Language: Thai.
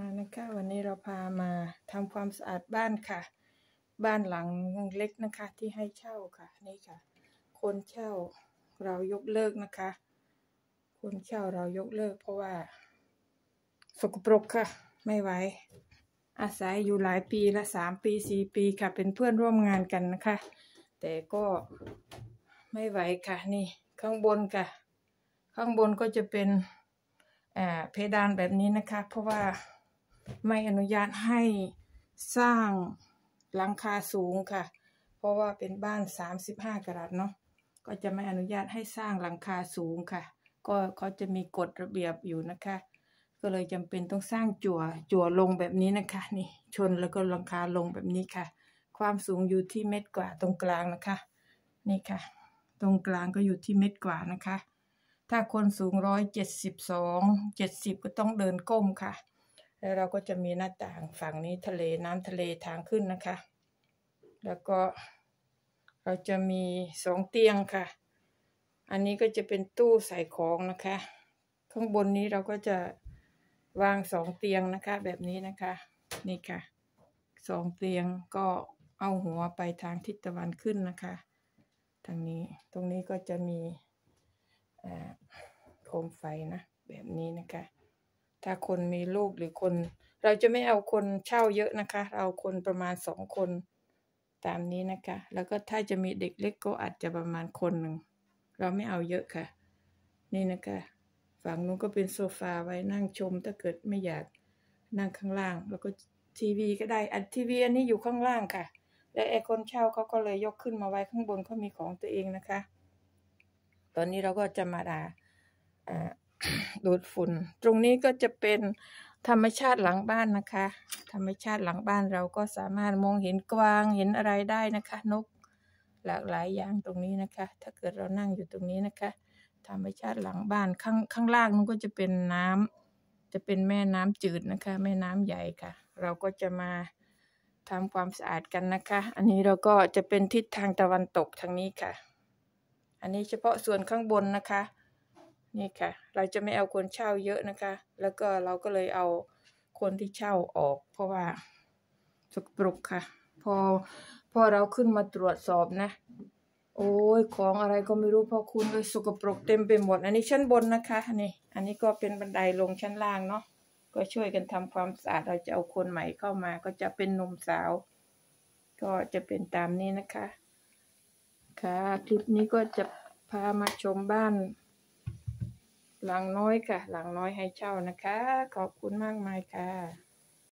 มานะคะวันนี้เราพามาทำความสะอาดบ้านค่ะ บ้านหลังเล็กนะคะ ที่ให้เช่าค่ะนี่ค่ะ คนเช่าเรายกเลิกนะคะ คนเช่าเรายกเลิก เพราะว่าสกปรกค่ะไม่ไหว อาศัยอยู่หลายปีละสามปีสี่ปีค่ะ เป็นเพื่อนร่วมงานกันนะคะ แต่ก็ไม่ไหวค่ะนี่ข้างบนค่ะ ข้างบนก็จะเป็นเพดานแบบนี้นะคะ เพราะว่าไม่อนุญาตให้สร้างหลังคาสูงค่ะ เพราะว่าเป็นบ้าน 35กรัตเนาะ ก็จะไม่อนุญาตให้สร้างหลังคาสูงค่ะ ก็เขาจะมีกฎระเบียบอยู่นะคะ ก็เลยจำเป็นต้องสร้างจั่ว จั่วลงแบบนี้นะคะ นี่ชนแล้วก็หลังคาลงแบบนี้ค่ะ ความสูงอยู่ที่เม็ดกว่าตรงกลางนะคะ นี่ค่ะ ตรงกลางก็อยู่ที่เม็ดกว่านะคะ ถ้าคนสูงร้อยเจ็ดสิบสองเจ็ดสิบก็ต้องเดินก้มค่ะแล้วเราก็จะมีหน้าต่างฝั่งนี้ทะเลน้ำทะเลทางขึ้นนะคะ แล้วก็เราจะมีสองเตียงค่ะ อันนี้ก็จะเป็นตู้ใส่ของนะคะ ข้างบนนี้เราก็จะวางสองเตียงนะคะ แบบนี้นะคะ นี่ค่ะสองเตียงก็เอาหัวไปทางทิศตะวันขึ้นนะคะ ทางนี้ตรงนี้ก็จะมีโคมไฟนะแบบนี้นะคะถ้าคนมีลูกหรือคน เราจะไม่เอาคนเช่าเยอะนะคะเราคนประมาณสองคนตามนี้นะคะ แล้วก็ถ้าจะมีเด็กเล็กก็อาจจะประมาณคนหนึ่งเราไม่เอาเยอะค่ะ นี่นะคะฝั่งนู้นก็เป็นโซฟาไว้นั่งชม ถ้าเกิดไม่อยากนั่งข้างล่าง แล้วก็ทีวีก็ได้อันทีวีอันนี้อยู่ข้างล่างค่ะ และไอ้คนเช่าเขาก็เลยยกขึ้นมาไว้ข้างบนเขามีของตัวเองนะคะ ตอนนี้เราก็จะมาดาอ่าดูดฝุ่นตรงนี้ก็จะเป็นธรรมชาติหลังบ้านนะคะ ธรรมชาติหลังบ้านเราก็สามารถมองเห็นกวาง เห็นอะไรได้นะคะ นกหลากหลายอย่างตรงนี้นะคะ ถ้าเกิดเรานั่งอยู่ตรงนี้นะคะ ธรรมชาติหลังบ้านข้างข้างล่างนั่นก็จะเป็นน้ำ จะเป็นแม่น้ำจืดนะคะ แม่น้ำใหญ่ค่ะ เราก็จะมาทำความสะอาดกันนะคะ อันนี้เราก็จะเป็นทิศทางตะวันตกทางนี้ค่ะ อันนี้เฉพาะส่วนข้างบนนะคะนี่ค่ะ เราจะไม่เอาคนเช่าเยอะนะคะ แล้วก็เราก็เลยเอาคนที่เช่าออก เพราะว่าสกปรกค่ะ พอพอเราขึ้นมาตรวจสอบนะ โอ้ยของอะไรก็ไม่รู้พอคุณเลยสกปรกเต็มไปหมด อันนี้ชั้นบนนะคะ นี่ อันนี้ก็เป็นบันไดลงชั้นล่างเนาะ ก็ช่วยกันทำความสะอาด เราจะเอาคนใหม่เข้ามา ก็จะเป็นนมสาว ก็จะเป็นตามนี้นะคะ ค่ะ คลิปนี้ก็จะพามาชมบ้านหลังน้อยค่ะหลังน้อยให้เช่านะคะขอบคุณมากมายค่ะ